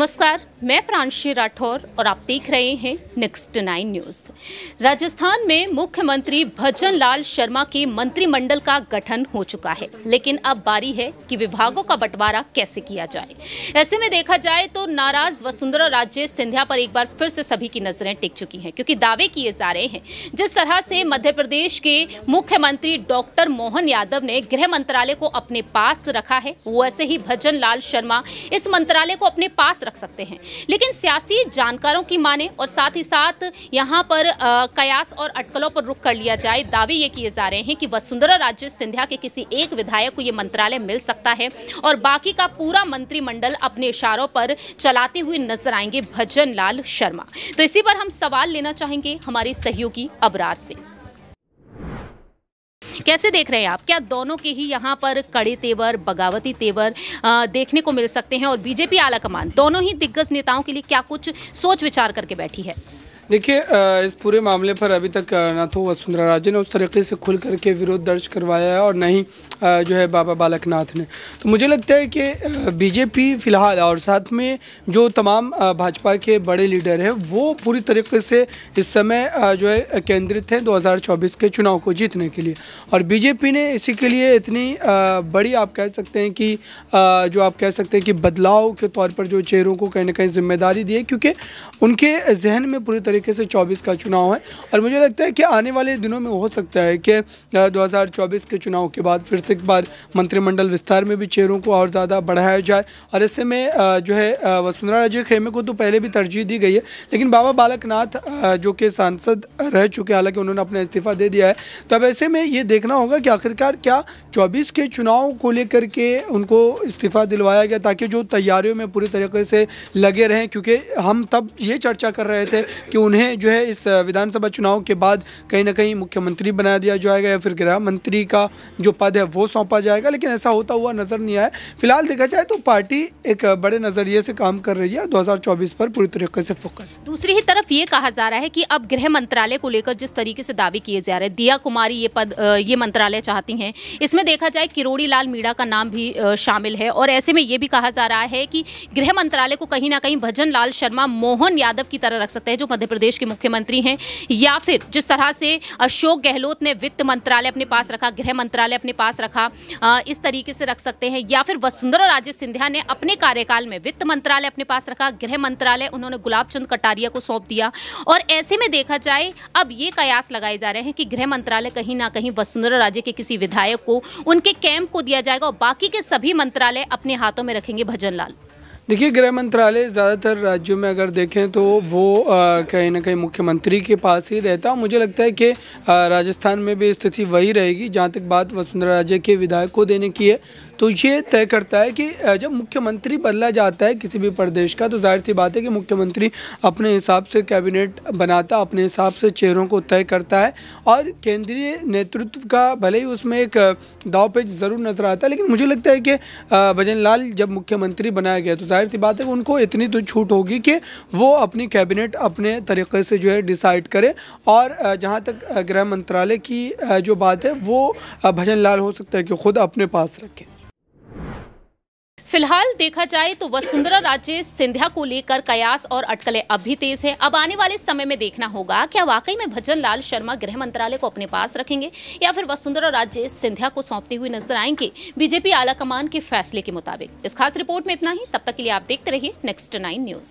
नमस्कार मैं प्रांशी राठौर और आप देख रहे हैं नेक्स्ट नाइन न्यूज राजस्थान में मुख्यमंत्री भजन लाल शर्मा के मंत्रिमंडल का गठन हो चुका है लेकिन अब बारी है कि विभागों का बंटवारा कैसे किया जाए ऐसे में देखा जाए तो नाराज वसुंधरा राजे सिंधिया पर एक बार फिर से सभी की नजरें टिक चुकी हैं क्योंकि दावे किए जा रहे हैं जिस तरह से मध्य प्रदेश के मुख्यमंत्री डॉक्टर मोहन यादव ने गृह मंत्रालय को अपने पास रखा है वैसे ही भजन लाल शर्मा इस मंत्रालय को अपने पास रख सकते हैं लेकिन सियासी जानकारों की माने और साथ ही साथ यहाँ पर आ, कयास और अटकलों पर रुख कर लिया जाए दावे ये किए जा रहे हैं कि वसुंधरा राज्य सिंधिया के किसी एक विधायक को ये मंत्रालय मिल सकता है और बाकी का पूरा मंत्रिमंडल अपने इशारों पर चलाते हुए नजर आएंगे भजन लाल शर्मा तो इसी पर हम सवाल लेना चाहेंगे हमारे सहयोगी अबरार से कैसे देख रहे हैं आप क्या दोनों के ही यहाँ पर कड़े तेवर बगावती तेवर आ, देखने को मिल सकते हैं और बीजेपी आला कमान दोनों ही दिग्गज नेताओं के लिए क्या कुछ सोच विचार करके बैठी है देखिए इस पूरे मामले पर अभी तक ना तो वसुंधरा राजे ने उस तरीके से खुल करके विरोध दर्ज करवाया है और ना ही जो है बाबा बालक नाथ ने तो मुझे लगता है कि बीजेपी फ़िलहाल और साथ में जो तमाम भाजपा के बड़े लीडर हैं वो पूरी तरीके से इस समय जो है केंद्रित हैं 2024 के चुनाव को जीतने के लिए और बीजेपी ने इसी के लिए इतनी बड़ी आप कह सकते हैं कि जो आप कह सकते हैं कि बदलाव के तौर पर जो चेहरों को कहीं ना कहीं जिम्मेदारी दी है क्योंकि उनके जहन में पूरी तरीके तरीके से चौबीस का चुनाव है और मुझे लगता है कि आने वाले दिनों में हो सकता है कि दो के चुनाव के बाद फिर से एक बार मंत्रिमंडल विस्तार में भी चेहरों को और ज़्यादा बढ़ाया जाए और ऐसे में जो है वसुंधरा राजे खेमे को तो पहले भी तरजीह दी गई है लेकिन बाबा बालक जो कि सांसद रह चुके हालांकि उन्होंने अपना इस्तीफा दे दिया है तब तो ऐसे में ये देखना होगा कि आखिरकार क्या चौबीस के चुनाव को लेकर के उनको इस्तीफा दिलवाया गया ताकि जो तैयारियों में पूरी तरीके से लगे रहें क्योंकि हम तब ये चर्चा कर रहे थे कि उन्हें जो है इस विधानसभा चुनाव के बाद कहीं ना कहीं मुख्यमंत्री बना दिया जाएगा या फिर गृह मंत्री का जो पद है वो सौंपा जाएगा लेकिन ऐसा होता हुआ नज़र नहीं आया फिलहाल देखा जाए तो पार्टी एक बड़े नज़रिए से काम कर रही है दो पर पूरी तरीके से फोकस दूसरी ही तरफ ये कहा जा रहा है की अब गृह मंत्रालय को लेकर जिस तरीके से दावे किए जा रहे हैं दिया कुमारी ये पद ये मंत्रालय चाहती है इसमें देखा जाए किरोड़ी लाल मीणा का नाम भी शामिल है और ऐसे में ये भी कहा जा रहा है कि गृह मंत्रालय को कहीं ना कहीं भजन लाल शर्मा मोहन यादव की तरह रख सकते हैं जो मध्य प्रदेश के मुख्यमंत्री हैं या फिर जिस तरह से अशोक गहलोत ने वित्त मंत्रालय अपने पास रखा गृह मंत्रालय अपने पास रखा इस तरीके से रख सकते हैं या फिर वसुंधरा राजे सिंधिया ने अपने कार्यकाल में वित्त मंत्रालय अपने पास रखा गृह मंत्रालय उन्होंने गुलाब चंद कटारिया को सौंप दिया और ऐसे में देखा जाए अब ये कयास लगाए जा रहे हैं कि गृह मंत्रालय कहीं ना कहीं वसुंधरा राजे के किसी विधायक को उनके कैंप को दिया जाएगा और बाकी के सभी मंत्रालय अपने हाथों में रखेंगे भजनलाल देखिए गृह मंत्रालय ज़्यादातर राज्यों में अगर देखें तो वो कहीं ना कहीं मुख्यमंत्री के पास ही रहता मुझे लगता है कि राजस्थान में भी स्थिति वही रहेगी जहाँ तक बात वसुंधरा राजे के विधायक को देने की है तो ये तय करता है कि जब मुख्यमंत्री बदला जाता है किसी भी प्रदेश का तो जाहिर सी बात है कि मुख्यमंत्री अपने हिसाब से कैबिनेट बनाता अपने हिसाब से चेहरों को तय करता है और केंद्रीय नेतृत्व का भले ही उसमें एक दाव पेज ज़रूर नज़र आता है लेकिन मुझे लगता है कि भजन लाल जब मुख्यमंत्री बनाया गया तो जाहिर सी बात है कि उनको इतनी तो छूट होगी कि वो अपनी कैबिनेट अपने तरीके से जो है डिसाइड करें और जहाँ तक गृह मंत्रालय की जो बात है वो भजन लाल हो सकता है कि खुद अपने पास रखें फिलहाल देखा जाए तो वसुंधरा राजे सिंधिया को लेकर कयास और अटकलें अब भी तेज है अब आने वाले समय में देखना होगा क्या वाकई में भजन लाल शर्मा गृह मंत्रालय को अपने पास रखेंगे या फिर वसुंधरा राजे सिंधिया को सौंपते हुए नजर आएंगे बीजेपी आलाकमान के फैसले के मुताबिक इस खास रिपोर्ट में इतना ही तब तक के लिए आप देखते रहिए नेक्स्ट नाइन न्यूज